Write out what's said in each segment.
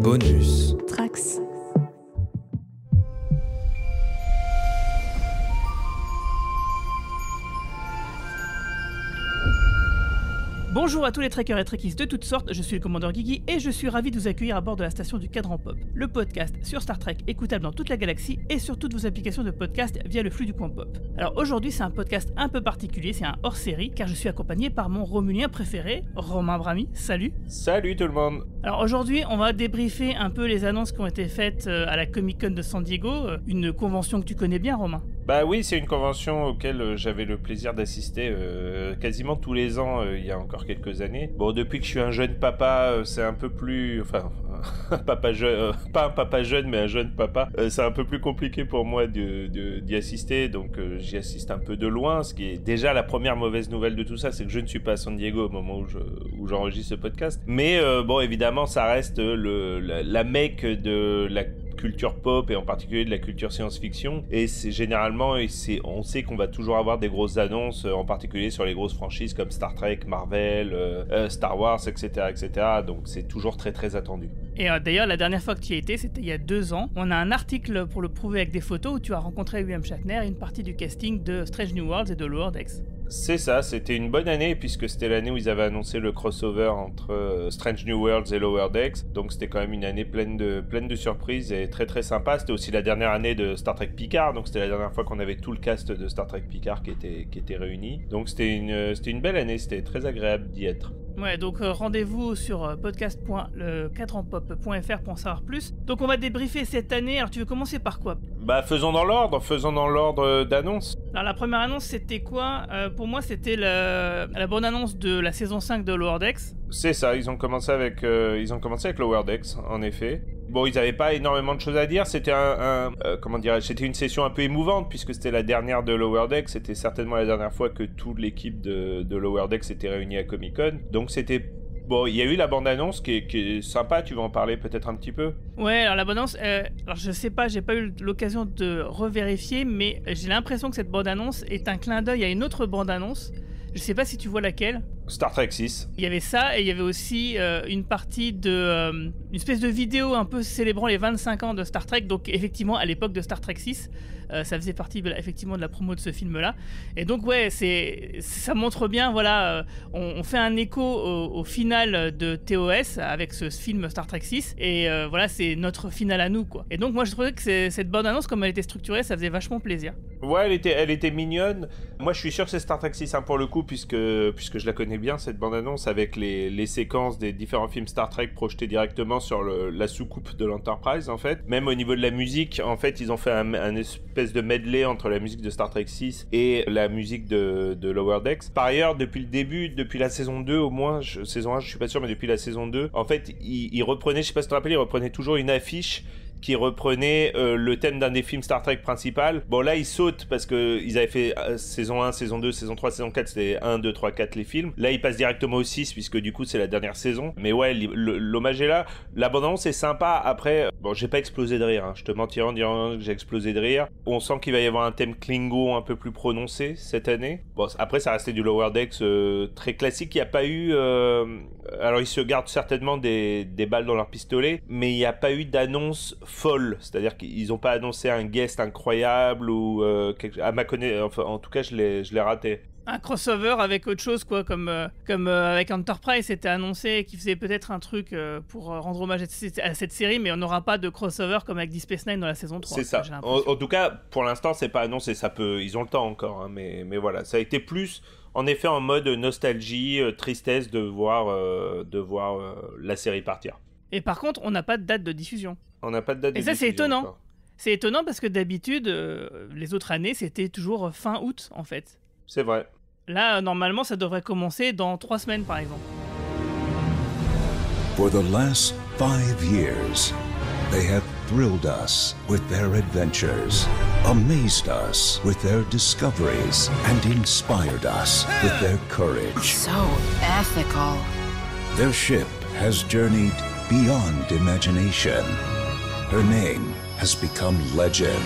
Bonus. Trax. Bonjour à tous les trekkers et trekkies de toutes sortes, je suis le commandeur Guigui et je suis ravi de vous accueillir à bord de la station du Cadran Pop, le podcast sur Star Trek écoutable dans toute la galaxie et sur toutes vos applications de podcast via le flux du coin pop. Alors aujourd'hui c'est un podcast un peu particulier, c'est un hors-série car je suis accompagné par mon Romulien préféré, Romain Brami, salut Salut tout le monde Alors aujourd'hui on va débriefer un peu les annonces qui ont été faites euh, à la Comic Con de San Diego, euh, une convention que tu connais bien Romain. Bah oui, c'est une convention auquel euh, j'avais le plaisir d'assister euh, quasiment tous les ans euh, il y a encore quelques années. Bon, depuis que je suis un jeune papa, c'est un peu plus... Enfin, papa jeune... pas un papa jeune, mais un jeune papa. c'est un peu plus compliqué pour moi d'y de, assister, donc j'y assiste un peu de loin. Ce qui est déjà la première mauvaise nouvelle de tout ça, c'est que je ne suis pas à San Diego au moment où, où j'enregistre ce podcast. Mais bon, évidemment, ça reste le, la, mec de la culture pop et en particulier de la culture science-fiction. Et c'est généralement, et c'est, on sait qu'on va toujours avoir des grosses annonces, euh, en particulier sur les grosses franchises comme Star Trek, Marvel, euh, euh, Star Wars, etc., etc. Donc c'est toujours très très attendu. Et d'ailleurs, la dernière fois que tu y étais, c'était il y a deux ans. On a un article pour le prouver avec des photos où tu as rencontré William Shatner et une partie du casting de Strange New Worlds et de Lower Decks. C'est ça, c'était une bonne année puisque c'était l'année où ils avaient annoncé le crossover entre euh, Strange New Worlds et Lower Decks. Donc c'était quand même une année pleine de, pleine de surprises et très très sympa. C'était aussi la dernière année de Star Trek Picard, donc c'était la dernière fois qu'on avait tout le cast de Star Trek Picard qui était, réuni. Donc c'était une belle année, c'était très agréable d'y être. Ouais, donc euh, rendez-vous sur euh, podcast.lecadranpop.fr pour en savoir plus. Donc on va débriefer cette année. Alors tu veux commencer par quoi Bah faisons dans l'ordre, faisons dans l'ordre euh, d'annonce. Alors la première annonce c'était quoi euh, Pour moi c'était la... bonne annonce de la saison 5 de Lower C'est ça, ils ont commencé avec ils ont commencé avec Lower Decks en effet. Bon, ils n'avaient pas énormément de choses à dire. C'était un, euh, comment dire c'était une session un peu émouvante puisque c'était la dernière de Lower Deck. C'était certainement la dernière fois que toute l'équipe de, Lower Deck s'était réunie à Comic Con. Donc c'était Bon, il y a eu la bande-annonce qui, est sympa, tu vas en parler peut-être un petit peu Ouais, alors la bande-annonce, euh, alors je sais pas, j'ai pas eu l'occasion de revérifier, mais j'ai l'impression que cette bande-annonce est un clin d'œil à une autre bande-annonce. Je sais pas si tu vois laquelle. Star Trek 6. Il y avait ça, et il y avait aussi euh, une partie de. Euh, une espèce de vidéo un peu célébrant les 25 ans de Star Trek. Donc, effectivement, à l'époque de Star Trek 6, euh, ça faisait partie effectivement de la promo de ce film-là. Et donc, ouais, c'est, ça montre bien, voilà, on, fait un écho au, final de TOS avec ce film Star Trek 6. Et voilà, c'est notre final à nous, quoi. Et donc, moi, je trouvais que cette bande-annonce, comme elle était structurée, ça faisait vachement plaisir. Ouais, elle était, elle était mignonne. Moi, je suis sûr que c'est Star Trek 6 hein, pour le coup, puisque, puisque je la connais bien cette bande-annonce avec les, séquences des différents films Star Trek projetés directement sur la soucoupe de l'Enterprise, en fait. Même au niveau de la musique, en fait, ils ont fait un, espèce de medley entre la musique de Star Trek 6 et la musique de, Lower Decks. Par ailleurs, depuis le début, depuis la saison 2 au moins, saison 1, je suis pas sûr, mais depuis la saison 2, en fait, ils, ils reprenaient, je sais pas si tu te rappelles, ils reprenaient toujours une affiche qui reprenait euh, le thème d'un des films Star Trek principal. Bon, là, ils sautent parce que ils avaient fait euh, saison 1, saison 2, saison 3, saison 4, c'était 1, 2, 3, 4 les films. Là, ils passent directement au 6 puisque du coup, c'est la dernière saison. Mais ouais, l'hommage est là. L'abondance est sympa. Après, euh, bon, j'ai pas explosé de rire. Hein. Je te mentirai en disant que j'ai explosé de rire. On sent qu'il va y avoir un thème Klingon un peu plus prononcé cette année. Bon, après, ça restait du Lower Decks très classique. Il n'y a pas eu. alors, ils se gardent certainement des, des balles dans leur pistolet, mais il n'y a pas eu d'annonce folle, c'est-à-dire qu'ils n'ont pas annoncé un guest incroyable ou euh, à ma en tout cas je l'ai, je l'ai raté. Un crossover avec autre chose quoi, comme, euh, comme euh, avec Enterprise c'était annoncé qui faisait peut-être un truc pour rendre hommage à, cette série, mais on n'aura pas de crossover comme avec Deep Space Nine dans la saison 3. C'est ça. En, tout cas, pour l'instant c'est pas annoncé, ça peut, ils ont le temps encore, hein, mais, mais voilà, ça a été plus en effet en mode nostalgie, tristesse de voir, de voir la série partir. Et par contre, on n'a pas de date de diffusion. On n'a pas de date. de Et ça, c'est étonnant. C'est étonnant parce que d'habitude, euh, les autres années, c'était toujours fin août, en fait. C'est vrai. Là, normalement, ça devrait commencer dans trois semaines, par exemple. For the last five years, they have thrilled us with their adventures, amazed us with their discoveries, and inspired us with their courage. So ethical. Their ship has journeyed beyond imagination. Her name has become legend.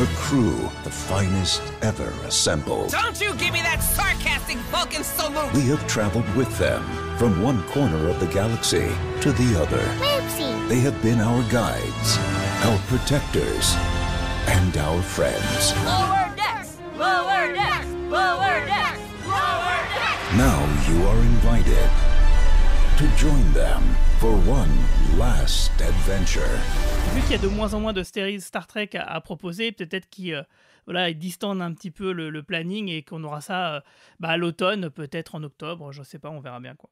Her crew, the finest ever assembled. Don't you give me that sarcastic Vulcan salute! We have traveled with them from one corner of the galaxy to the other. Oopsie. They have been our guides, our protectors, and our friends. Lower decks! Lower decks! Lower decks! Lower decks! Now you are invited to join them Vu qu'il y a de moins en moins de séries Star Trek à, proposer, peut-être qu'ils euh, voilà, distendent un petit peu le, planning et qu'on aura ça euh, bah, à l'automne, peut-être en octobre, je ne sais pas, on verra bien quoi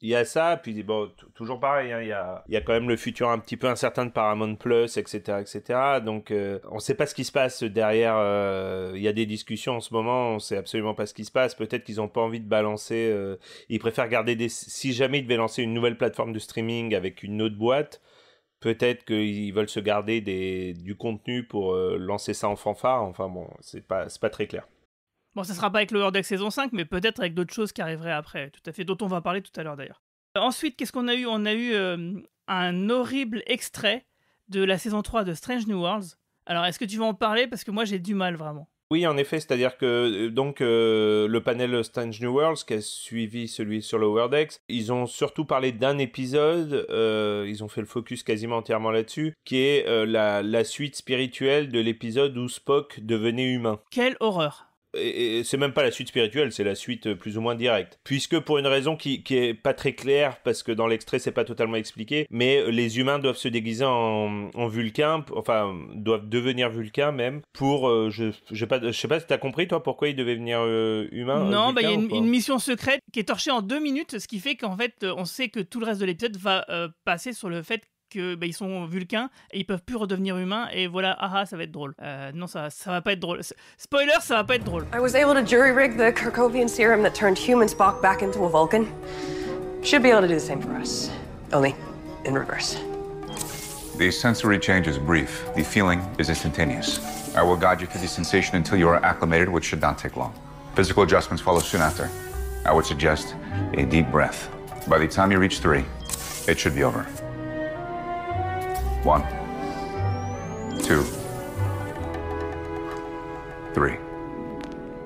il y a ça, puis bon, toujours pareil, hein, il y, a, y, a, quand même le futur un petit peu incertain de Paramount Plus, etc., etc. Donc, euh, on ne sait pas ce qui se passe derrière. Euh, il y a des discussions en ce moment, on ne sait absolument pas ce qui se passe. Peut-être qu'ils n'ont pas envie de balancer. Euh, ils préfèrent garder des. Si jamais ils devaient lancer une nouvelle plateforme de streaming avec une autre boîte, peut-être qu'ils veulent se garder des, du contenu pour lancer ça en fanfare. Enfin bon, c'est pas, pas très clair. Bon, ça sera pas avec wordex saison 5, mais peut-être avec d'autres choses qui arriveraient après, tout à fait, dont on va parler tout à l'heure d'ailleurs. Euh, ensuite, qu'est-ce qu'on a eu On a eu, euh, un horrible extrait de la saison 3 de Strange New Worlds. Alors, est-ce que tu vas en parler Parce que moi, j'ai du mal vraiment. Oui, en effet, c'est-à-dire que euh, donc le panel Strange New Worlds qui a suivi celui sur le Decks, ils ont surtout parlé d'un épisode, ils ont fait le focus quasiment entièrement là-dessus, qui est la, la, suite spirituelle de l'épisode où Spock devenait humain. Quelle horreur et, c'est même pas la suite spirituelle, c'est la suite euh, plus ou moins directe. Puisque pour une raison qui, qui est pas très claire, parce que dans l'extrait c'est pas totalement expliqué, mais euh, les humains doivent se déguiser en, en vulcain, enfin doivent devenir vulcains même, pour, euh, je, je, pas, sais pas si t'as compris toi pourquoi ils devaient venir humains. Non, bah, il y a une, mission secrète qui est torchée en deux minutes, ce qui fait qu'en fait on sait que tout le reste de l'épisode va passer sur le fait que que bah, ils sont vulcains et ils peuvent plus redevenir humains et voilà ah ça va être drôle. Euh, non ça ça va pas être drôle. Spoiler ça va pas être drôle. I was able to jury rig the Kirkovian serum that turned human Spock back into a Vulcan. Should be able to do the same for us, only in reverse. The sensory change is brief. The feeling is instantaneous. I will guide you through the sensation until you are acclimated, which should not take long. Physical adjustments follow soon after. I would suggest a deep breath. By the time you reach 3 it should be over. One, two, three.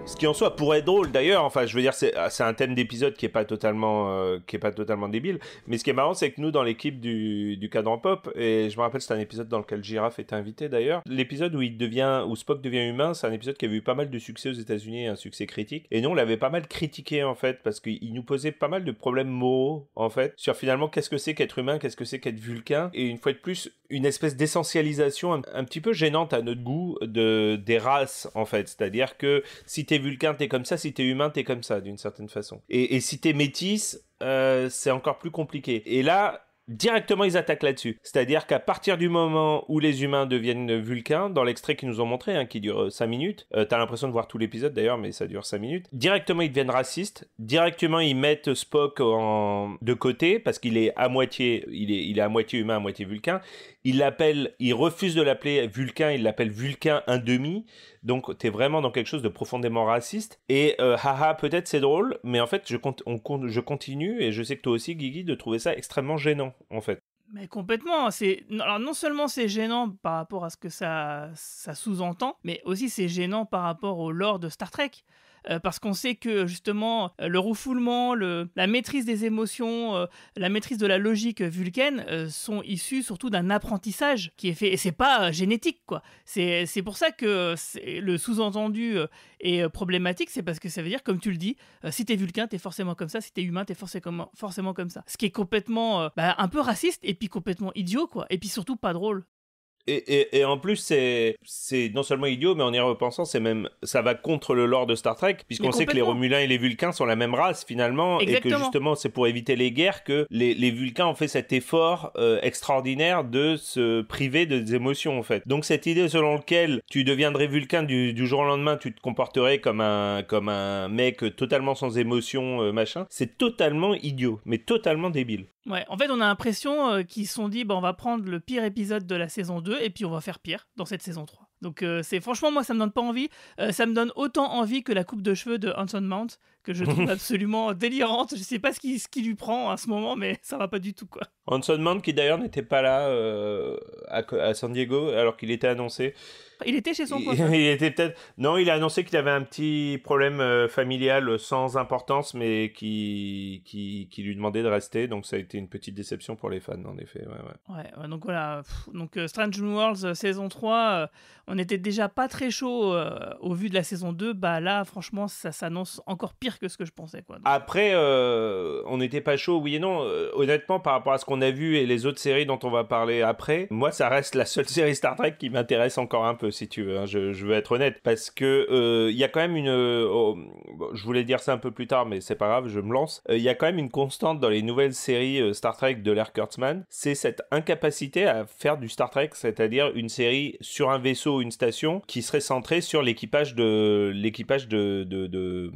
Ce qui en soi pourrait être drôle d'ailleurs, enfin je veux dire c'est un thème d'épisode qui est pas totalement euh, qui est pas totalement débile, mais ce qui est marrant c'est que nous dans l'équipe du, du cadran pop et je me rappelle c'est un épisode dans lequel Giraffe est invité d'ailleurs, l'épisode où il devient où Spock devient humain, c'est un épisode qui avait eu pas mal de succès aux États-Unis, un succès critique et nous on l'avait pas mal critiqué en fait parce qu'il nous posait pas mal de problèmes moraux en fait sur finalement qu'est-ce que c'est qu'être humain, qu'est-ce que c'est qu'être vulcain et une fois de plus une espèce d'essentialisation un, petit peu gênante à notre goût de des races en fait, c'est-à-dire que si t'es vulcain, t'es comme ça. Si t'es humain, t'es comme ça, d'une certaine façon. Et, si t'es métis, euh, c'est encore plus compliqué. Et là, directement ils attaquent là-dessus. C'est-à-dire qu'à partir du moment où les humains deviennent vulcains, dans l'extrait qu'ils nous ont montré, hein, qui dure 5 euh, minutes, euh, t'as l'impression de voir tout l'épisode d'ailleurs, mais ça dure 5 minutes, directement ils deviennent racistes, directement ils mettent Spock de côté, parce qu'il est à moitié, il est, à moitié humain, à moitié vulcain, il l'appelle, il refuse de l'appeler vulcain, il l'appelle vulcain un demi, donc t'es vraiment dans quelque chose de profondément raciste, et euh, haha, peut-être c'est drôle, mais en fait je, compte, je continue, et je sais que toi aussi Guigui, de trouver ça extrêmement gênant en fait. Mais complètement. C'est non seulement c'est gênant par rapport à ce que ça, ça sous-entend, mais aussi c'est gênant par rapport au lore de Star Trek. Euh, parce qu'on sait que justement euh, le refoulement, la maîtrise des émotions, euh, la maîtrise de la logique vulcaine sont issus surtout d'un apprentissage qui est fait et c'est pas génétique quoi. C'est pour ça que le sous-entendu est problématique, c'est parce que ça veut dire comme tu le dis, si t'es vulcain t'es forcément comme ça, si t'es humain t'es forcément forcément comme ça. Ce qui est complètement bah, un peu raciste et puis complètement idiot quoi et puis surtout pas drôle. Et, en plus, c'est, non seulement idiot, mais en y repensant, c'est même, ça va contre le lore de Star Trek, puisqu'on sait que les Romulins et les Vulcains sont la même race finalement, et que justement, c'est pour éviter les guerres que les, les Vulcains ont fait cet effort euh, extraordinaire de se priver des émotions en fait. Donc cette idée selon laquelle tu deviendrais Vulcain du, jour au lendemain, tu te comporterais comme un, comme un mec totalement sans émotion, euh, machin, c'est totalement idiot, mais totalement débile. Ouais, en fait, on a l'impression euh, qu'ils se sont dit, bah, on va prendre le pire épisode de la saison 2 et puis on va faire pire dans cette saison 3. Donc euh, c'est franchement moi ça me donne pas envie, euh, ça me donne autant envie que la coupe de cheveux de Hanson Mount que je trouve absolument délirante. Je sais pas ce qui, ce qui lui prend à ce moment, mais ça va pas du tout, quoi. Hanson demande qui d'ailleurs n'était pas là euh, à, San Diego, alors qu'il était annoncé. Il était chez son il, était peut-être. Non, il a annoncé qu'il avait un petit problème euh, familial sans importance, mais qui, qui, lui demandait de rester. Donc ça a été une petite déception pour les fans, en effet. Ouais, donc voilà. donc euh, Strange New Worlds saison 3, on était déjà pas très chaud au vu de la saison 2. Bah là, franchement, ça s'annonce encore pire que ce que je pensais. Quoi. Après, euh, on n'était pas chaud, oui et non. Euh, honnêtement, par rapport à ce qu'on a vu et les autres séries dont on va parler après, moi, ça reste la seule série Star Trek qui m'intéresse encore un peu, si tu veux. Hein. Je, veux être honnête. Parce que il euh, y a quand même une. Oh, je voulais dire ça un peu plus tard, mais c'est pas grave, je me lance. Il y a quand même une constante dans les nouvelles séries Star Trek de l'ère Kurtzman c'est cette incapacité à faire du Star Trek, c'est-à-dire une série sur un vaisseau ou une station qui serait centrée sur l'équipage de l'équipage de, de, de,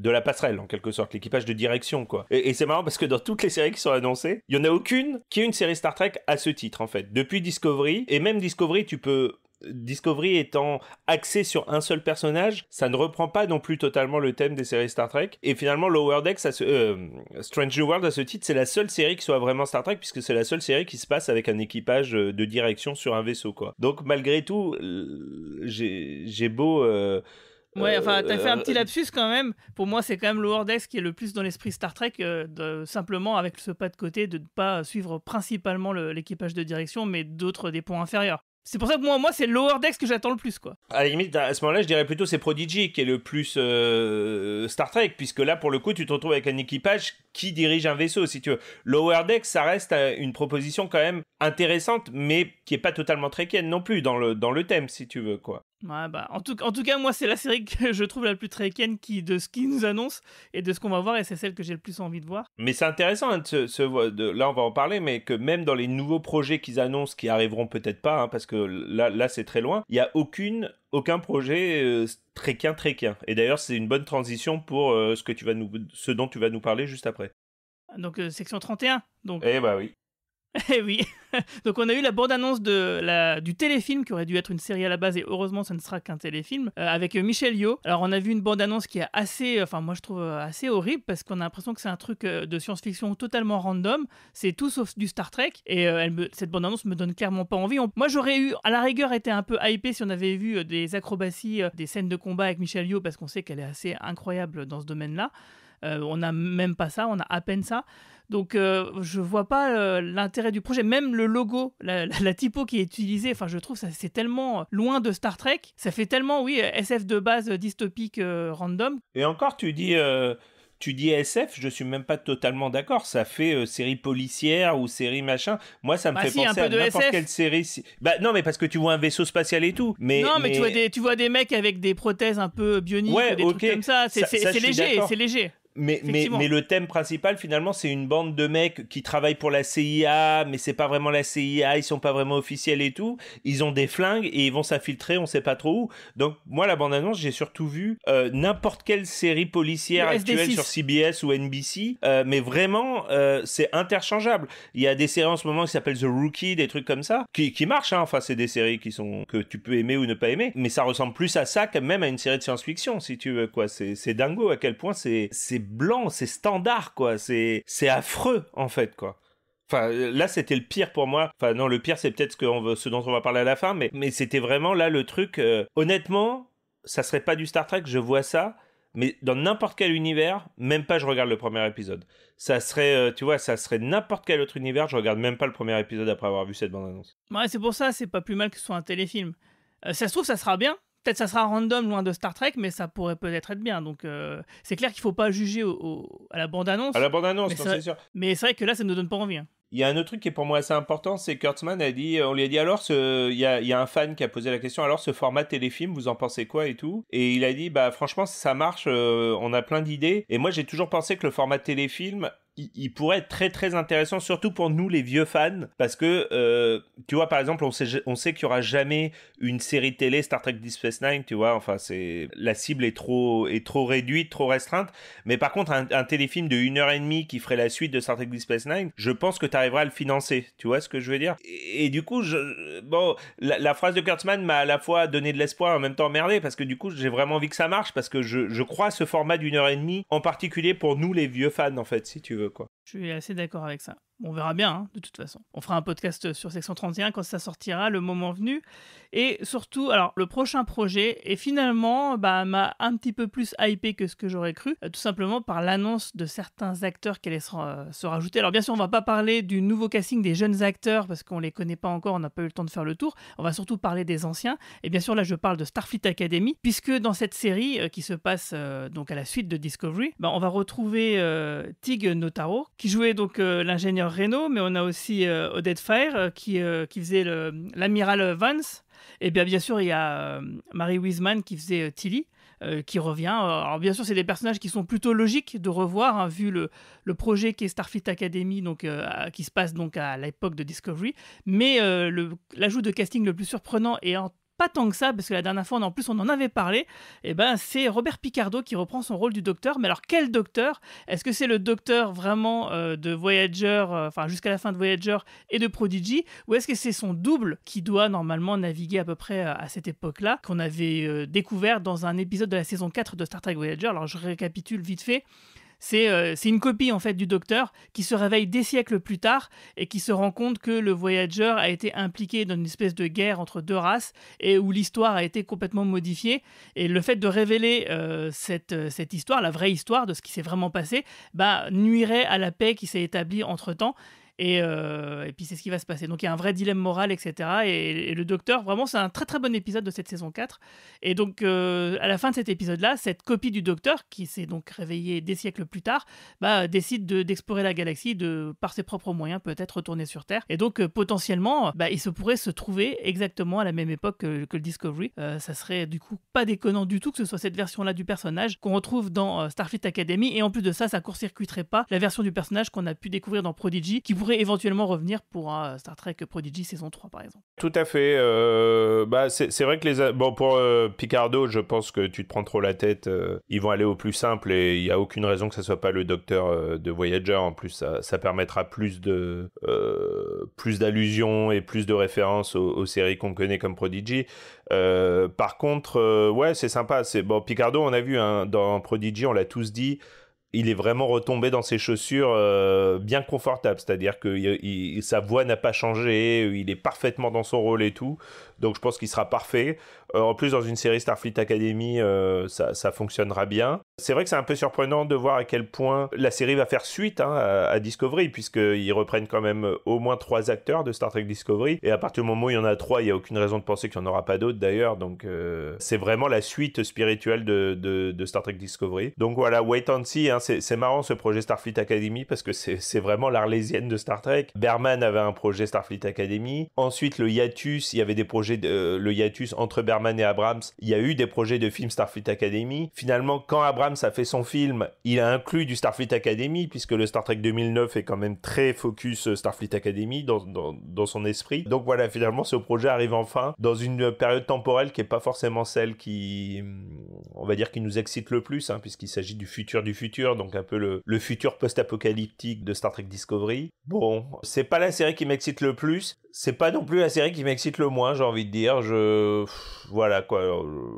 de la passerelle, en quelque sorte, l'équipage de direction, quoi. Et, c'est marrant parce que dans toutes les séries qui sont annoncées, il n'y en a aucune qui est une série Star Trek à ce titre, en fait. Depuis Discovery, et même Discovery, tu peux Discovery étant axé sur un seul personnage, ça ne reprend pas non plus totalement le thème des séries Star Trek. Et finalement, Lower Decks, euh, Strange New World à ce titre, c'est la seule série qui soit vraiment Star Trek, puisque c'est la seule série qui se passe avec un équipage euh, de direction sur un vaisseau, quoi. Donc, malgré tout, j'ai beau... Euh, Ouais, enfin, t'as fait un petit euh, euh, lapsus quand même. Pour moi, c'est quand même Lower Decks qui est le plus dans l'esprit Star Trek, euh, de, simplement avec ce pas de côté de ne pas suivre principalement l'équipage de direction, mais d'autres des points inférieurs. C'est pour ça que moi, moi c'est Lower Decks que j'attends le plus, quoi. À la limite, à ce moment-là, je dirais plutôt c'est Prodigy qui est le plus Star Trek, puisque là, pour le coup, tu te retrouves avec un équipage qui dirige un vaisseau, si tu veux. Lower Decks, ça reste une proposition quand même intéressante, mais qui est pas totalement tréquienne non plus dans le, dans le thème, si tu veux, quoi. Bah, en, tout, en tout cas, moi, c'est la série que je trouve la plus tréquienne qui, de ce qu'ils nous annoncent et de ce qu'on va voir, et c'est celle que j'ai le plus envie de voir. Mais c'est intéressant, hein, de de, là, on va en parler, mais que même dans les nouveaux projets qu'ils annoncent, qui arriveront peut-être pas, hein, parce que là, là c'est très loin, il n'y a aucune, aucun projet euh, tréquien, tréquien. Et d'ailleurs, c'est une bonne transition pour euh, ce, que tu vas nous, ce dont tu vas nous parler juste après. Donc, euh, section 31. Donc, eh bah oui. Eh oui. Donc on a eu la bande-annonce de la, du téléfilm qui aurait dû être une série à la base et heureusement ça ne sera qu'un téléfilm euh, avec euh, Michel Yo. Alors on a vu une bande-annonce qui est assez, euh, enfin moi je trouve assez horrible parce qu'on a l'impression que c'est un truc de science-fiction totalement random. C'est tout sauf du Star Trek et cette bande-annonce me donne clairement pas envie. moi j'aurais eu à la rigueur été un peu hypé si on avait vu des acrobaties, des scènes de combat avec Michel Yo parce qu'on sait qu'elle est assez incroyable dans ce domaine-là. on n'a même pas ça, on a à peine ça. Donc je euh, je vois pas euh, l'intérêt du projet. Même le logo, la, typo qui est utilisée, enfin je trouve ça c'est tellement euh, loin de Star Trek. Ça fait tellement oui SF de base dystopique random. Et encore tu dis. Tu dis SF, je suis même pas totalement d'accord. Ça fait série policière ou série machin. Moi, ça me bah, fait penser à n'importe quelle série. Bah non, mais parce que tu vois un vaisseau spatial et tout. Mais non, mais, Tu, vois des, tu vois des mecs avec des prothèses un peu bioniques, ou des trucs comme ça. C'est léger, c'est léger mais, le thème principal, finalement, c'est une bande de mecs qui travaillent pour la CIA, mais c'est pas vraiment la CIA, ils sont pas vraiment officiels et tout. Ils ont des flingues et ils vont s'infiltrer, on sait pas trop où. Donc, moi, la bande-annonce, j'ai surtout vu euh, n'importe quelle série policière actuelle sur CBS ou NBC, euh, mais vraiment, euh, c'est interchangeable. Il y a des séries en ce moment qui s'appellent The Rookie, des trucs comme ça, qui, qui marchent, hein. Enfin, c'est des séries qui sont, que tu peux aimer ou ne pas aimer, mais ça ressemble plus à ça que même à une série de science-fiction, si tu veux, quoi. C'est dingo à quel point c'est blanc, c'est standard, quoi. C'est, affreux, en fait, quoi. Enfin, là, c'était le pire pour moi. Enfin, non, le pire, c'est peut-être ce, dont on va parler à la fin, mais, mais c'était vraiment là le truc. Euh, honnêtement, ça serait pas du Star Trek, je vois ça, mais dans n'importe quel univers, même pas je regarde le premier épisode. Ça serait, euh, tu vois, ça serait n'importe quel autre univers, je regarde même pas le premier épisode après avoir vu cette bande-annonce. Ouais, c'est pour ça, c'est pas plus mal que ce soit un téléfilm. Euh, ça se trouve, ça sera bien, peut-être ça sera random loin de Star Trek, mais ça pourrait peut-être être bien. Donc euh, c'est clair qu'il faut pas juger au, à la bande-annonce. À la bande-annonce, c'est sûr. Mais c'est vrai que là, ça ne donne pas envie. Hein. Il y a un autre truc qui est pour moi assez important, c'est Kurtzman a dit, on lui a dit alors, ce, il, y a, un fan qui a posé la question, alors ce format téléfilm, vous en pensez quoi et tout Et il a dit, bah franchement, ça marche, euh, on a plein d'idées. Et moi, j'ai toujours pensé que le format téléfilm il, pourrait être très très intéressant, surtout pour nous les vieux fans, parce que euh, tu vois, par exemple, on sait, on sait qu'il y aura jamais une série télé Star Trek Deep Space Nine, tu vois, enfin, c'est la cible est trop, est trop réduite, trop restreinte, mais par contre, un, téléfilm de 1h30 qui ferait la suite de Star Trek Deep Space Nine, je pense que tu arriveras à le financer, tu vois ce que je veux dire et, du coup, je, bon, la, phrase de Kurtzman m'a à la fois donné de l'espoir et en même temps merdé, parce que du coup, j'ai vraiment envie que ça marche, parce que je, je crois à ce format d'une heure et demie, en particulier pour nous les vieux fans, en fait, si tu veux. далеко Je suis assez d'accord avec ça. On verra bien, hein, de toute façon. On fera un podcast sur Section 31 quand ça sortira, le moment venu. Et surtout, alors, le prochain projet, et finalement, bah, m'a un petit peu plus hypé que ce que j'aurais cru, euh, tout simplement par l'annonce de certains acteurs qui allaient se, euh, rajouter. Alors, bien sûr, on va pas parler du nouveau casting des jeunes acteurs, parce qu'on les connaît pas encore, on n'a pas eu le temps de faire le tour. On va surtout parler des anciens. Et bien sûr, là, je parle de Starfleet Academy, puisque dans cette série euh, qui se passe donc à la suite de Discovery, bah, on va retrouver Tig Notaro, qui jouait donc euh, l'ingénieur Renault, mais on a aussi euh, Odette Fire euh, qui, qui faisait l'amiral Vance. Et bien, bien sûr, il y a Marie Wiseman qui faisait Tilly. qui revient. Alors bien sûr, c'est des personnages qui sont plutôt logiques de revoir, hein, vu le, projet qui est Starfleet Academy, donc, qui se passe donc à l'époque de Discovery. Mais l'ajout de casting le plus surprenant est en pas tant que ça, parce que la dernière fois, en plus, on en avait parlé, et eh ben, c'est Robert Picardo qui reprend son rôle du docteur. Mais alors, quel docteur Est-ce que c'est le docteur vraiment euh, de Voyager, euh, enfin, jusqu'à la fin de Voyager et de Prodigy, ou est-ce que c'est son double qui doit normalement naviguer à peu près euh, à cette époque-là, qu'on avait découvert dans un épisode de la saison 4 de Star Trek Voyager Alors, je récapitule vite fait. Euh, c'est une copie en fait du Docteur qui se réveille des siècles plus tard et qui se rend compte que le Voyageur a été impliqué dans une espèce de guerre entre deux races et où l'histoire a été complètement modifiée. Et le fait de révéler euh, euh, cette, histoire, la vraie histoire de ce qui s'est vraiment passé, bah, nuirait à la paix qui s'est établie entre-temps. Euh, et, puis c'est ce qui va se passer. Donc il y a un vrai dilemme moral, etc. Et, le docteur, vraiment, c'est un très très bon épisode de cette saison 4. Et donc euh, à la fin de cet épisode-là, cette copie du docteur, qui s'est donc réveillée des siècles plus tard, bah, décide d'explorer la galaxie de, par ses propres moyens, peut-être retourner sur Terre. Et donc euh, potentiellement, bah, il se pourrait se trouver exactement à la même époque que, que le Discovery. ça serait du coup pas déconnant du tout que ce soit cette version-là du personnage qu'on retrouve dans Starfleet Academy. Et en plus de ça, ça court-circuiterait pas la version du personnage qu'on a pu découvrir dans Prodigy, qui pourrait éventuellement revenir pour un euh, Star Trek Prodigy saison 3, par exemple. Tout à fait. Euh, bah, c'est vrai que les. Bon, pour euh, Picardo, je pense que tu te prends trop la tête. ils vont aller au plus simple et il n'y a aucune raison que ce soit pas le docteur de Voyager. En plus, ça, ça permettra plus de. plus d'allusions et plus de références aux, séries qu'on connaît comme Prodigy. par contre, ouais, c'est sympa. C'est bon, Picardo, on a vu hein, dans Prodigy, on l'a tous dit il est vraiment retombé dans ses chaussures euh, bien confortables, c'est-à-dire que sa voix n'a pas changé, il est parfaitement dans son rôle et tout, donc je pense qu'il sera parfait. Euh, en plus, dans une série Starfleet Academy, euh, ça, fonctionnera bien. C'est vrai que c'est un peu surprenant de voir à quel point la série va faire suite hein, à, Discovery, puisqu'ils reprennent quand même euh, au moins trois acteurs de Star Trek Discovery. Et à partir du moment où il y en a trois, il n'y a aucune raison de penser qu'il n'y en aura pas d'autres d'ailleurs. Donc, c'est vraiment la suite spirituelle de, Star Trek Discovery. Donc voilà, wait and see. Hein. c'est marrant ce projet Starfleet Academy parce que c'est vraiment l'arlésienne de Star Trek. Berman avait un projet Starfleet Academy. Ensuite, le hiatus, il y avait des projets, de, le hiatus entre Berman et Abrams, il y a eu des projets de film Starfleet Academy. Finalement, quand Abrams a fait son film, il a inclus du Starfleet Academy, puisque le Star Trek 2009 est quand même très focus euh, Starfleet Academy dans, son esprit. Donc voilà, finalement, ce projet arrive enfin dans une période temporelle qui n'est pas forcément celle qui, on va dire, qui nous excite le plus, hein, puisqu'il s'agit du futur du futur, donc un peu le, le futur post-apocalyptique de Star Trek Discovery. Bon, c'est pas la série qui m'excite le plus c'est pas non plus la série qui m'excite le moins, j'ai envie de dire. Je, voilà quoi. Euh,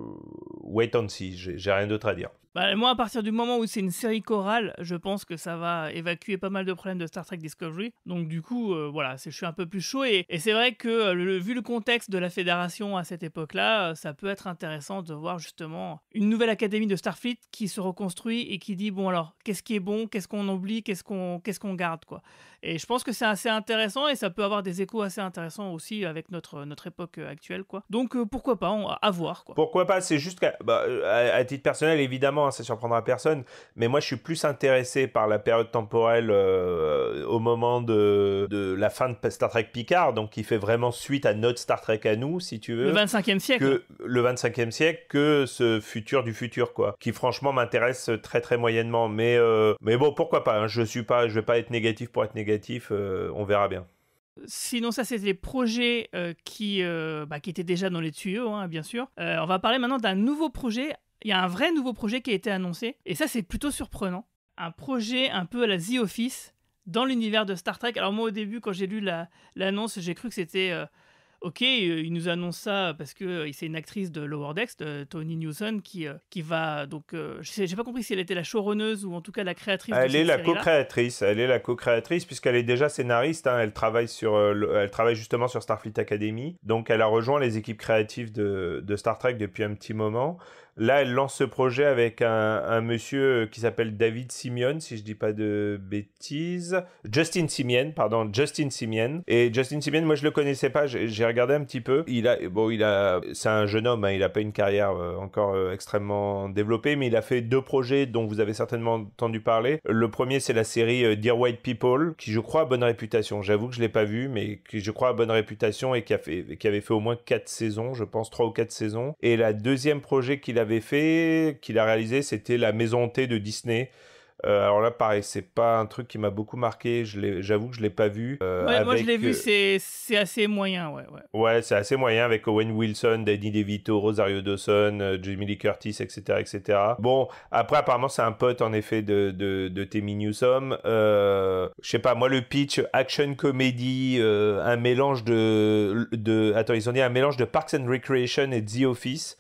wait and see. J'ai rien d'autre à dire. Bah, moi, à partir du moment où c'est une série chorale, je pense que ça va évacuer pas mal de problèmes de Star Trek Discovery. Donc, du coup, euh, voilà, je suis un peu plus chaud. Et, c'est vrai que, euh, vu le contexte de la Fédération à cette époque-là, euh, ça peut être intéressant de voir justement une nouvelle académie de Starfleet qui se reconstruit et qui dit bon, alors, qu'est-ce qui est bon, qu'est-ce qu'on oublie, qu'est-ce qu'on qu'est-ce qu'on garde, quoi. Et je pense que c'est assez intéressant et ça peut avoir des échos assez intéressants aussi avec notre, notre époque actuelle, quoi. Donc, pourquoi pas, à voir, quoi. Pourquoi pas, c'est juste qu'à bah, à titre personnel, évidemment Hein, ça ne surprendra personne, mais moi je suis plus intéressé par la période temporelle euh, au moment de, la fin de Star Trek Picard, donc qui fait vraiment suite à notre Star Trek à nous, si tu veux. Le 25e siècle. le 25e siècle, que ce futur du futur, quoi. Qui franchement m'intéresse très très moyennement, mais, euh, mais bon, pourquoi pas, hein, je suis pas, je vais pas être négatif pour être négatif, euh, on verra bien. Sinon, ça, c'était des projets qui, bah, qui étaient déjà dans les tuyaux, hein, bien sûr. on va parler maintenant d'un nouveau projet il y a un vrai nouveau projet qui a été annoncé, et ça c'est plutôt surprenant. Un projet un peu à la The Office dans l'univers de Star Trek. Alors moi au début quand j'ai lu l'annonce, j'ai cru que c'était... Euh, ok, euh, il nous annonce ça parce que euh, c'est une actrice de Lower Decks, Tony Newson, qui, qui va donc. J'ai pas compris si elle était la showrunneuse ou en tout cas la créatrice. Elle est la co-créatrice. Elle est la co-créatrice puisqu'elle est déjà scénariste. Hein. elle travaille sur, elle travaille justement sur Starfleet Academy. Donc elle a rejoint les équipes créatives de, de Star Trek depuis un petit moment. Là, elle lance ce projet avec un, monsieur qui s'appelle David Simeon, si je dis pas de bêtises. Justin Simeon, pardon, Justin Simeon. Et Justin Simeon, moi je le connaissais pas, j'ai regardé un petit peu. Il a, bon, il a, c'est un jeune homme, hein, il a pas une carrière euh, encore euh, extrêmement développée, mais il a fait deux projets dont vous avez certainement entendu parler. Le premier, c'est la série euh, Dear White People, qui je crois a bonne réputation. J'avoue que je l'ai pas vu, mais qui je crois a bonne réputation et qui a fait, qui avait fait au moins quatre saisons, je pense trois ou quatre saisons. Et la deuxième projet qu'il a avait fait, qu'il a réalisé, c'était La Maison T de Disney. Euh, alors là, pareil, c'est pas un truc qui m'a beaucoup marqué. J'avoue que je l'ai pas vu. Euh, moi, je l'ai vu, euh, c'est assez moyen, ouais. Ouais, c'est assez moyen avec Owen Wilson, Danny DeVito, Rosario Dawson, Jamie Lee Curtis, etc., etc. Bon, après, apparemment, c'est un pote en effet de de, de je sais pas, moi, le pitch action comédie, un mélange de de attends, ils ont dit un mélange de Parks and Recreation et The Office.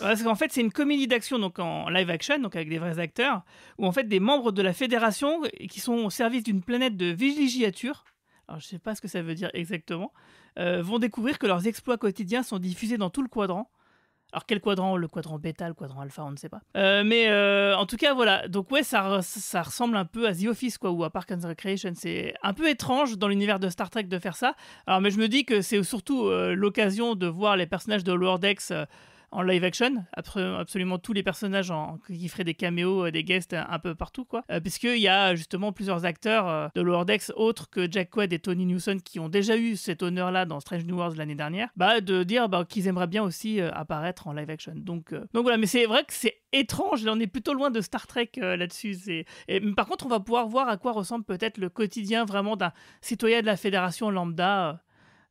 Parce qu'en fait, c'est une comédie d'action donc en live action, donc avec des vrais acteurs, où en fait des membres de la fédération qui sont au service d'une planète de vigiliature, alors je sais pas ce que ça veut dire exactement, euh, vont découvrir que leurs exploits quotidiens sont diffusés dans tout le quadrant. Alors quel quadrant Le quadrant bêta, le quadrant alpha, on ne sait pas. Euh, mais euh, en tout cas, voilà. Donc ouais, ça, ça ressemble un peu à The Office, quoi, ou à Park and Recreation. C'est un peu étrange dans l'univers de Star Trek de faire ça. Alors mais je me dis que c'est surtout l'occasion de voir les personnages de Lord X en live action, absolument tous les personnages qui feraient des caméos, euh, des guests euh, un peu partout, quoi. Euh, Puisqu'il y a justement plusieurs acteurs de Lower Decks autres que Jack Quaid et Tony Newson qui ont déjà eu cet honneur-là dans Strange New Worlds l'année dernière, bah, de dire bah, qu'ils aimeraient bien aussi apparaître en live action. Donc, donc voilà, mais c'est vrai que c'est étrange, là on est plutôt loin de Star Trek là-dessus. Et, par contre, on va pouvoir voir à quoi ressemble peut-être le quotidien vraiment d'un citoyen de la Fédération lambda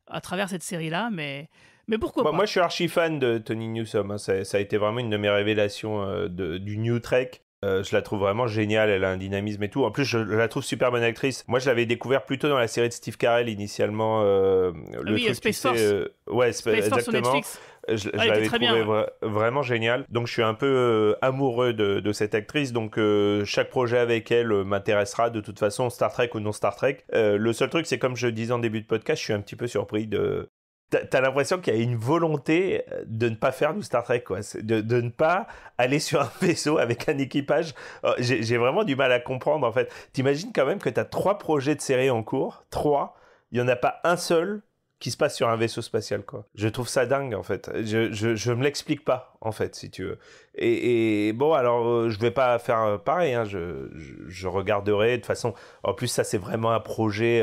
à travers cette série-là, mais mais pourquoi moi, je suis archi fan de Tony Newsom. Hein. Ça, a été vraiment une de mes révélations euh, du New Trek. Euh, je la trouve vraiment géniale, elle a un dynamisme et tout. En plus, je, la trouve super bonne actrice. Moi, je l'avais découvert plutôt dans la série de Steve Carell initialement. Euh, le oui, truc, Space Force. ouais, exactement. Je, ah, l'avais trouvé hein. vraiment génial. Donc, je suis un peu amoureux de, de, cette actrice. Donc, chaque projet avec elle m'intéressera de toute façon, Star Trek ou non Star Trek. le seul truc, c'est comme je disais en début de podcast, je suis un petit peu surpris de, T'as l'impression qu'il y a une volonté euh, de ne pas faire du Star Trek, quoi. De, de, ne pas aller sur un vaisseau avec un équipage. Oh, j'ai vraiment du mal à comprendre, en fait. T'imagines quand même que t'as trois projets de série en cours, trois. Il n'y en a pas un seul qui se passe sur un vaisseau spatial, quoi. Je trouve ça dingue, en fait. Je, je, me l'explique pas, en fait, si tu veux. Et, et bon, alors, euh, je vais pas faire euh, pareil. Hein. Je, je, regarderai. De toute façon, en plus, ça, c'est vraiment un projet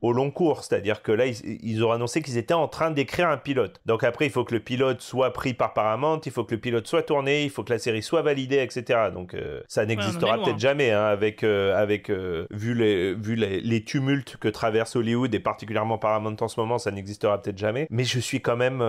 au long cours. C'est-à-dire que là, ils, ont annoncé qu'ils étaient en train d'écrire un pilote. Donc après, il faut que le pilote soit pris par Paramount, il faut que le pilote soit tourné, il faut que la série soit validée, etc. Donc euh, ça n'existera peut-être hein. jamais, hein, avec, euh, avec euh, vu, les, vu les, les, tumultes que traverse Hollywood et particulièrement Paramount en ce moment, ça n'existera peut-être jamais. Mais je suis quand même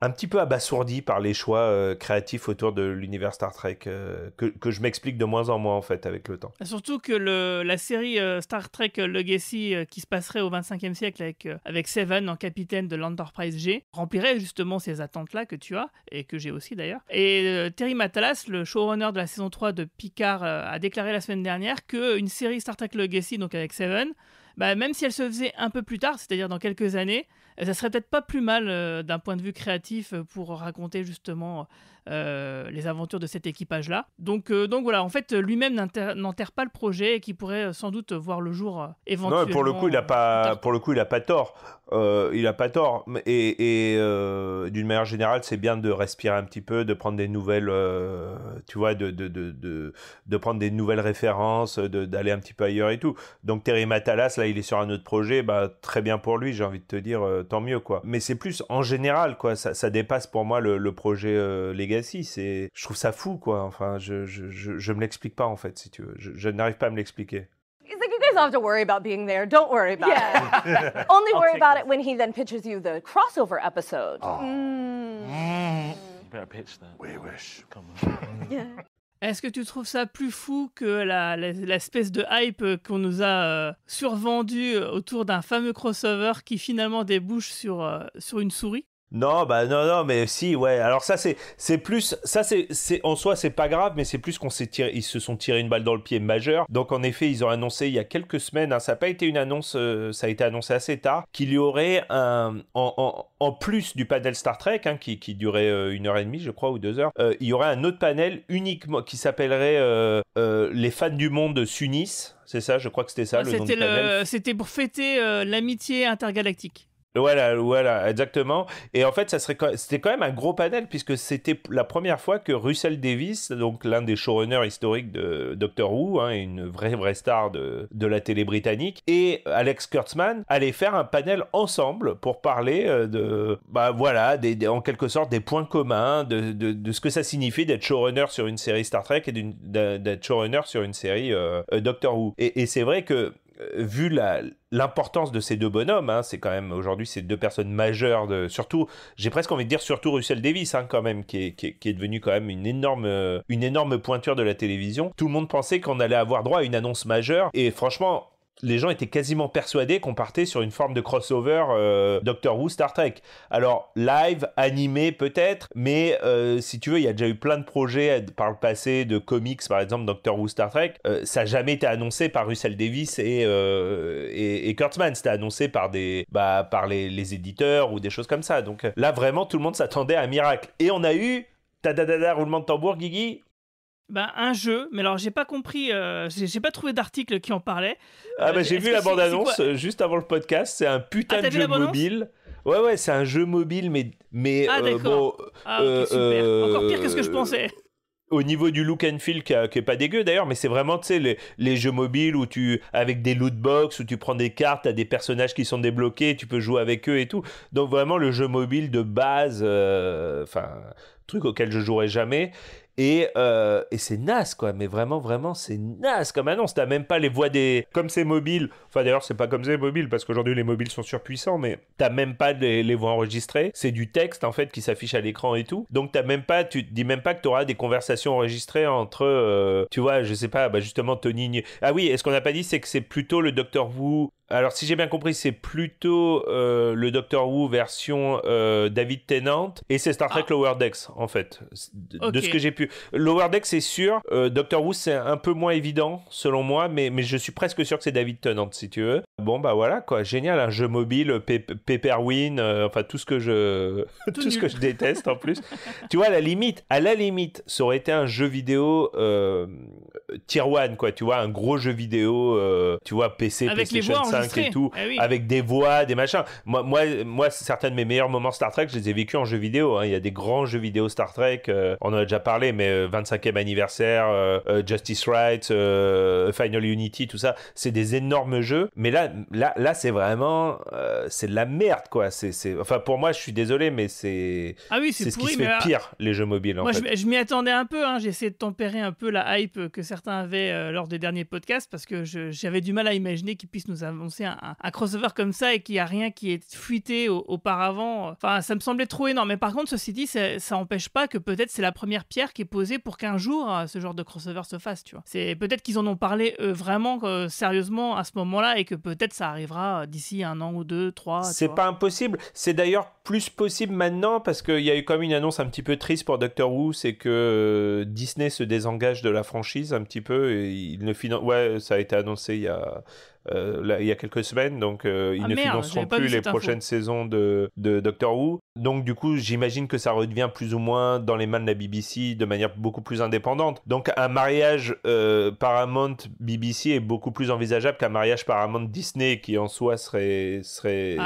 un petit peu abasourdi par les choix euh, créatifs autour de l'univers Star Trek, euh, que, je m'explique de moins en moins en fait avec le temps. Surtout que la série euh, Star Trek Legacy qui se passerait au 25e siècle avec, avec Seven en capitaine de l'Enterprise G remplirait justement ces attentes-là que tu as et que j'ai aussi d'ailleurs. Et Terry Matalas, le showrunner de la saison 3 de Picard, a déclaré la semaine dernière qu'une série Star Trek Legacy, donc avec Seven, bah, même si elle se faisait un peu plus tard, c'est-à-dire dans quelques années, ça serait peut-être pas plus mal euh, d'un point de vue créatif euh, pour raconter justement euh, les aventures de cet équipage-là. Donc, euh, donc voilà, en fait, lui-même n'enterre pas le projet et qui pourrait euh, sans doute voir le jour éventuellement. Non, pour le coup, il n'a pas, pour le coup, il a pas tort. il n'a pas tort. Et, d'une manière générale, c'est bien de respirer un petit peu, de prendre des nouvelles, tu vois, de de, prendre des nouvelles références, d'aller un petit peu ailleurs et tout. Donc Terry Matalas, là, il est sur un autre projet, bah, très bien pour lui, j'ai envie de te dire, tant mieux, quoi. Mais c'est plus en général, quoi. Ça, dépasse pour moi le, projet légal Legacy. C'est, je trouve ça fou, quoi. Enfin, je, je, je, je me l'explique pas, en fait, si tu veux. Je, je n'arrive pas à me l'expliquer. He's like, you guys don't have to worry about being there. Don't worry about yeah. it. Only worry about it when he then pitches you the crossover episode. Oh. Mm. You better pitch that. We wish. Come on. yeah. Est-ce que tu trouves ça plus fou que l'espèce la, la, de hype qu'on nous a euh, survendu autour d'un fameux crossover qui finalement débouche sur, euh, sur une souris non, bah non, non, mais si, ouais. Alors ça, c'est, c'est plus, ça, c'est, c'est en soi, c'est pas grave, mais c'est plus qu'on s'est tiré, ils se sont tiré une balle dans le pied majeur, Donc en effet, ils ont annoncé il y a quelques semaines, hein, ça n'a pas été une annonce, euh, ça a été annoncé assez tard, qu'il y aurait un, en, en, en, plus du panel Star Trek, hein, qui, qui, durait euh, une heure et demie, je crois, ou deux heures, euh, il y aurait un autre panel uniquement qui s'appellerait les fans du monde s'unissent. C'est ça, je crois que c'était ça. Ah, le nom Du panel. c'était pour fêter l'amitié intergalactique. Voilà, voilà, exactement. Et en fait, ça serait, c'était quand même un gros panel puisque c'était la première fois que Russell Davis, donc l'un des showrunners historiques de Doctor Who, hein, une vraie vraie star de, de, la télé britannique, et Alex Kurtzman allaient faire un panel ensemble pour parler euh, de, bah voilà, en quelque sorte des points communs de, de, ce que ça signifie d'être showrunner sur une série Star Trek et d'être showrunner sur une série euh, Doctor Who. Et, et c'est vrai que euh, vu l'importance de ces deux bonhommes, hein, c'est quand même aujourd'hui ces deux personnes majeures, de, surtout, j'ai presque envie de dire surtout Russell Davis, hein, quand même, qui est, devenu quand même une énorme, euh, une énorme pointure de la télévision. Tout le monde pensait qu'on allait avoir droit à une annonce majeure, et franchement, les gens étaient quasiment persuadés qu'on partait sur une forme de crossover euh, Doctor Who Star Trek. Alors live, animé peut-être, mais euh, si tu veux, il y a déjà eu plein de projets euh, par le passé de comics, par exemple Doctor Who Star Trek. ça n'a jamais été annoncé par Russell Davis et, et, Kurtzman. C'était annoncé par des, bah, par les, éditeurs ou des choses comme ça. Donc là vraiment, tout le monde s'attendait à un miracle. Et on a eu ta roulement de tambour, Guigui, bah, un jeu, mais alors j'ai pas compris, euh, j'ai pas trouvé d'article qui en parlait. Ah bah j'ai vu la bande-annonce euh, juste avant le podcast, c'est un putain ah, de jeu mobile. Ouais ouais, c'est un jeu mobile, mais mais ah, euh, ah, super. encore pire que ce que je pensais. Au niveau du look and feel qui, est pas dégueu d'ailleurs, mais c'est vraiment tu sais les, jeux mobiles où tu avec des loot box où tu prends des cartes, t'as des personnages qui sont débloqués, tu peux jouer avec eux et tout. Donc vraiment le jeu mobile de base, enfin truc auquel je jouerai jamais. Et, euh, et c'est naze, quoi. Mais vraiment, vraiment, c'est naze comme annonce. T'as même pas les voix des. Comme c'est mobile. Enfin, d'ailleurs, c'est pas comme c'est mobile, parce qu'aujourd'hui, les mobiles sont surpuissants, mais t'as même pas les, voix enregistrées. C'est du texte, en fait, qui s'affiche à l'écran et tout. Donc, t'as même pas. Tu dis même pas que t'auras des conversations enregistrées entre. Euh, tu vois, je sais pas, bah, justement, Tony. Ah oui, et ce qu'on n'a pas dit, c'est que c'est plutôt le Docteur Who alors, si j'ai bien compris, c'est plutôt euh, le Doctor Who version euh, David Tennant et c'est Star Trek ah. Lower Decks en fait. De, ce que j'ai pu. Lower Decks, c'est sûr. Dr euh, Doctor Who, c'est un peu moins évident selon moi, mais, mais je suis presque sûr que c'est David Tennant si tu veux. Bon, bah voilà quoi, génial, un jeu mobile, Win, enfin tout ce que je, tout, ce que je déteste en plus. tu vois, à la limite, à la limite, ça aurait été un jeu vidéo tier one quoi, tu vois, un gros jeu vidéo, tu vois, PC, Avec PlayStation les 5, et tout, ah avec des voix, des machins. Moi, moi, moi, certains de mes meilleurs moments Star Trek, je les ai vécus en jeux vidéo. Hein. Il y a des grands jeux vidéo Star Trek, euh, on en a déjà parlé, mais 25e euh, anniversaire, euh, Justice Rights, Final Unity, tout ça, c'est des énormes jeux. Mais là, là, là c'est vraiment, c'est de la merde, quoi. C'est, Enfin, pour moi, je suis désolé, mais c'est. Ah oui, c'est ce qui se fait pire, les jeux mobiles. moi, je, m'y attendais un peu. Hein. J'ai essayé de tempérer un peu la hype que certains avaient lors des derniers podcasts parce que j'avais du mal à imaginer qu'ils puissent nous, avoir c'est un, crossover comme ça et qu'il n'y a rien qui est fuité auparavant, euh, enfin, ça me semblait trop énorme. Mais par contre, ceci dit, ça, n'empêche pas que peut-être c'est la première pierre qui est posée pour qu'un jour euh, ce genre de crossover se fasse, tu vois. C'est peut-être qu'ils en ont parlé vraiment euh, sérieusement à ce moment-là et que peut-être ça arrivera d'ici un an ou deux, trois. C'est pas impossible. C'est d'ailleurs plus possible maintenant parce qu'il y a eu comme une annonce un petit peu triste pour Doctor Who, c'est que Disney se désengage de la franchise un petit peu. Et il ne finance. Ouais, ça a été annoncé il y a euh, il y a quelques semaines, donc euh, ils ah, ne financeront plus les prochaines saisons de, de Doctor Who. Donc du coup, j'imagine que ça redevient plus ou moins dans les mains de la BBC de manière beaucoup plus indépendante. Donc un mariage euh, Paramount BBC est beaucoup plus envisageable qu'un mariage Paramount Disney qui en soi serait serait,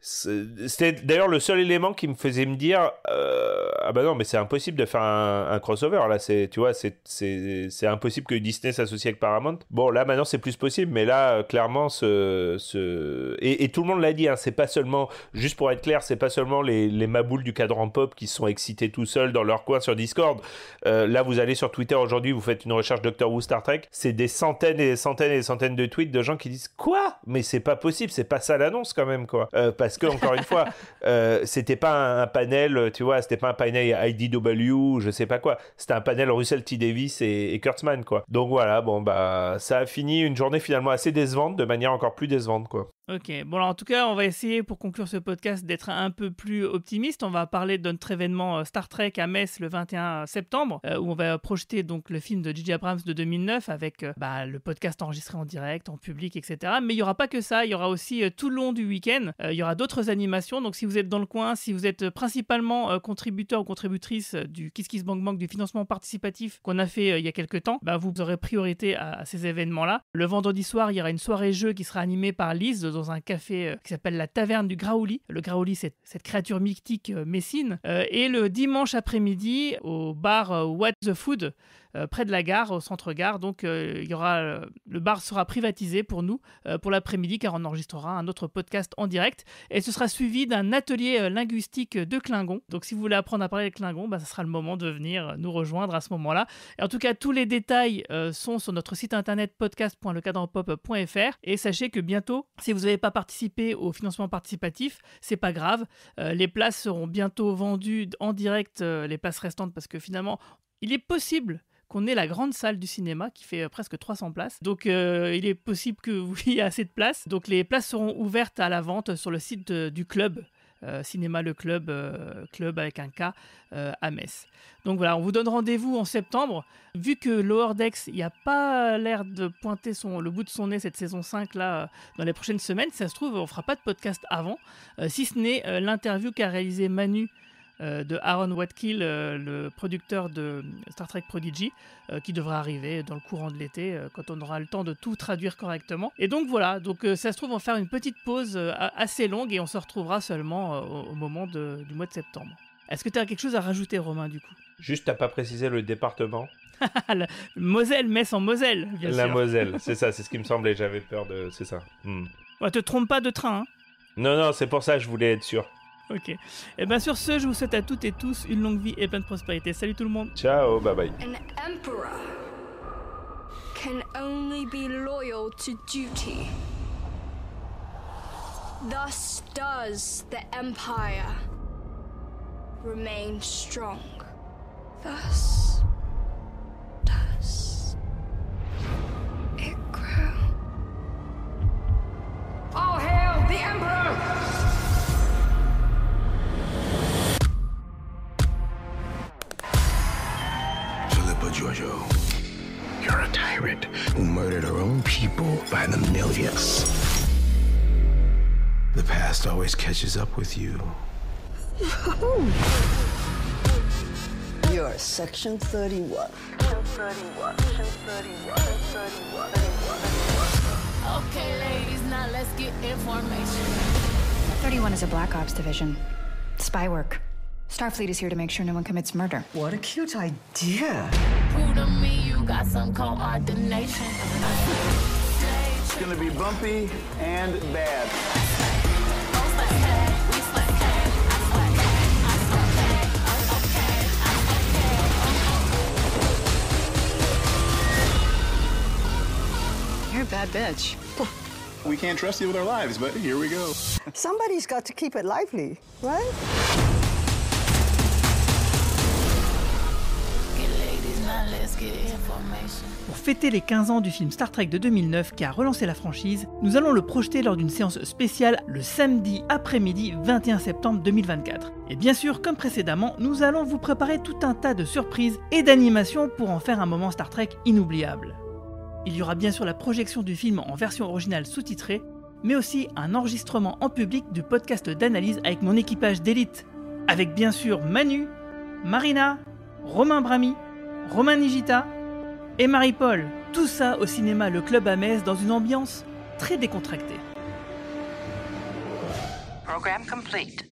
c'était ah d'ailleurs le seul élément qui me faisait me dire euh, ah bah non mais c'est impossible de faire un, crossover là c'est tu vois c'est c'est impossible que Disney s'associe avec Paramount. Bon là maintenant c'est plus possible mais là clairement ce, ce... Et, et tout le monde l'a dit hein, c'est pas seulement juste pour être clair c'est pas seulement les les, maboules du cadran pop qui sont excités tout seuls dans leur coin sur Discord. Euh, là, vous allez sur Twitter aujourd'hui, vous faites une recherche Doctor Who Star Trek, c'est des centaines et des centaines et des centaines de tweets de gens qui disent quoi Mais c'est pas possible, c'est pas ça l'annonce quand même quoi. Euh, parce que encore une fois, euh, c'était pas un, panel, tu vois, c'était pas un panel IDW, je sais pas quoi. C'était un panel Russell T Davis et, et, Kurtzman quoi. Donc voilà, bon bah ça a fini une journée finalement assez décevante, de manière encore plus décevante quoi. Ok, bon alors en tout cas, on va essayer pour conclure ce podcast d'être un peu plus optimiste. On va parler de notre événement euh, Star Trek à Metz le 21 septembre, euh, où on va projeter donc le film de J.J. Abrams de 2009 avec euh, bah, le podcast enregistré en direct, en public, etc. Mais il n'y aura pas que ça, il y aura aussi tout le long du week-end, il y aura d'autres animations. Donc si vous êtes dans le coin, si vous êtes principalement contributeur ou contributrice du Kiss Kiss Bank Bank du financement participatif qu'on a fait il y a quelques temps, bah, vous aurez priorité à, ces événements-là. Le vendredi soir, il y aura une soirée jeu qui sera animée par Lise dans un café euh, qui s'appelle la Taverne du Graouli. Le Graouli, c'est cette créature mythique euh, messine. Euh, et le dimanche après-midi, au bar What the Food, euh, près de la gare, au centre-gare. Donc, euh, il y aura, euh, le bar sera privatisé pour nous pour l'après-midi, car on enregistrera un autre podcast en direct. Et ce sera suivi d'un atelier linguistique de Klingon. Donc, si vous voulez apprendre à parler de Klingon, bah, ça sera le moment de venir nous rejoindre à ce moment-là. Et En tout cas, tous les détails sont sur notre site internet podcast.lecadranpop.fr. Et sachez que bientôt, si vous n'avez pas participé au financement participatif, c'est pas grave. les places seront bientôt vendues en direct, les places restantes, parce que finalement, il est possible qu'on ait la grande salle du cinéma qui fait euh, presque 300 places. Donc euh, il est possible que vous y a assez de places. Donc les places seront ouvertes à la vente sur le site du club. Euh, cinéma Le Club, club avec un K à Metz. Donc voilà, on vous donne rendez-vous en septembre. Vu que l'Ordex il n'y a pas l'air de pointer son, le bout de son nez cette saison 5 là dans les prochaines semaines, ça se trouve, on fera pas de podcast avant, si ce n'est l'interview qu'a réalisé Manu euh, de Aaron Watkill, euh, le producteur de Star Trek Prodigy, euh, qui devra arriver dans le courant de l'été, quand on aura le temps de tout traduire correctement. Et donc voilà, donc ça se trouve, on va faire une petite pause assez longue et on se retrouvera seulement au, moment du mois de septembre. Est-ce que tu as quelque chose à rajouter, Romain, du coup Juste, à pas précisé le département Moselle, Metz en Moselle, La Moselle, c'est ça, c'est ce qui me semblait, j'avais peur de... C'est ça. Hmm. On ne te trompe pas de train, hein non, non, c'est pour ça que je voulais être sûr. Ok. Et eh bien sur ce, je vous souhaite à toutes et tous une longue vie et pleine prospérité. Salut tout le monde. Ciao, bye bye. An emperor can only be loyal to duty. Thus does the empire remain strong. Thus. catches up with you. You're section 31. 31. Okay, ladies, now let's get information. 31 is a Black Ops division. Spy work. Starfleet is here to make sure no one commits murder. What a cute idea. Prove to me you got some coordination. It's gonna be bumpy and bad. We can't trust you with our lives, but here we go. Pour fêter les 15 ans du film Star Trek de 2009 qui a relancé la franchise, nous allons le projeter lors d'une séance spéciale le samedi après-midi 21 septembre 2024. Et bien sûr, comme précédemment, nous allons vous préparer tout un tas de surprises et d'animations pour en faire un moment Star Trek inoubliable. Il y aura bien sûr la projection du film en version originale sous-titrée, mais aussi un enregistrement en public du podcast d'analyse avec mon équipage d'élite, avec bien sûr Manu, Marina, Romain Brami, Romain Nigita et Marie-Paul. Tout ça au cinéma Le Club à Metz dans une ambiance très décontractée.